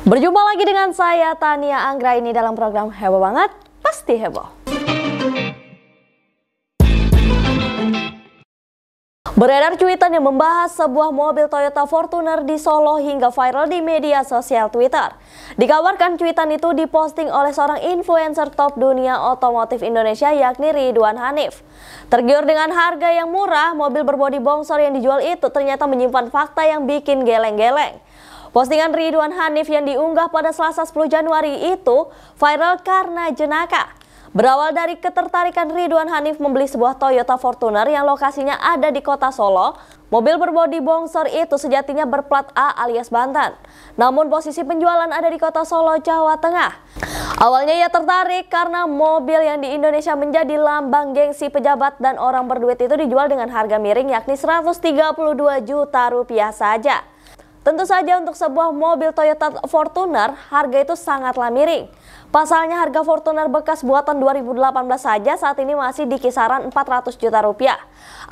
Berjumpa lagi dengan saya Tania Anggra ini dalam program Heboh Banget, Pasti Heboh. Beredar cuitan yang membahas sebuah mobil Toyota Fortuner di Solo hingga viral di media sosial Twitter. Dikabarkan cuitan itu diposting oleh seorang influencer top dunia otomotif Indonesia yakni Ridwan Hanif. Tergiur dengan harga yang murah, mobil berbodi bongsor yang dijual itu ternyata menyimpan fakta yang bikin geleng-geleng. Postingan Ridwan Hanif yang diunggah pada Selasa 10 Januari itu viral karena jenaka. Berawal dari ketertarikan Ridwan Hanif membeli sebuah Toyota Fortuner yang lokasinya ada di kota Solo, mobil berbodi bongsor itu sejatinya berplat A alias Banten. Namun posisi penjualan ada di kota Solo, Jawa Tengah. Awalnya ia tertarik karena mobil yang di Indonesia menjadi lambang gengsi pejabat dan orang berduit itu dijual dengan harga miring yakni 132 juta rupiah saja. Tentu saja untuk sebuah mobil Toyota Fortuner harga itu sangatlah miring. Pasalnya harga Fortuner bekas buatan 2018 saja saat ini masih di kisaran 400 juta rupiah.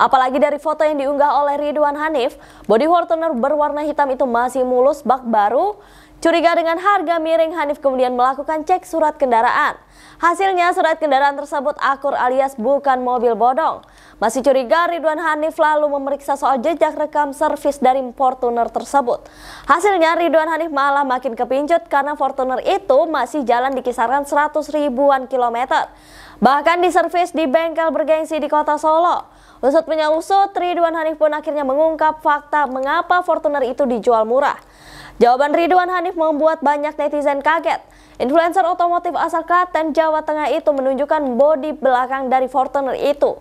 Apalagi dari foto yang diunggah oleh Ridwan Hanif, bodi Fortuner berwarna hitam itu masih mulus bak baru Curiga dengan harga miring, Hanif kemudian melakukan cek surat kendaraan. Hasilnya surat kendaraan tersebut akur alias bukan mobil bodong. Masih curiga, Ridwan Hanif lalu memeriksa soal jejak rekam servis dari Fortuner tersebut. Hasilnya Ridwan Hanif malah makin kepincut karena Fortuner itu masih jalan di kisaran 100 ribuan kilometer. Bahkan diservis di bengkel bergengsi di kota Solo. Usut punya usut, Ridwan Hanif pun akhirnya mengungkap fakta mengapa Fortuner itu dijual murah. Jawaban Ridwan Hanif membuat banyak netizen kaget. Influencer otomotif asal Klaten, Jawa Tengah itu menunjukkan bodi belakang dari Fortuner itu.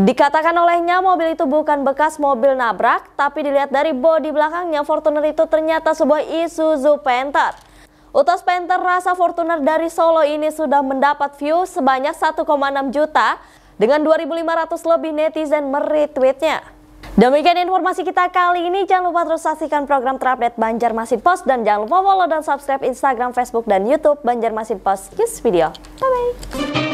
Dikatakan olehnya mobil itu bukan bekas mobil nabrak, tapi dilihat dari bodi belakangnya Fortuner itu ternyata sebuah Isuzu Panther. Utas Panther rasa Fortuner dari Solo ini sudah mendapat view sebanyak 1,6 juta dengan 2.500 lebih netizen meretweetnya. Demikian informasi kita kali ini. Jangan lupa terus saksikan program terupdate Banjarmasin Post dan jangan lupa follow dan subscribe Instagram, Facebook, dan YouTube Banjarmasin Post News Video. Bye bye.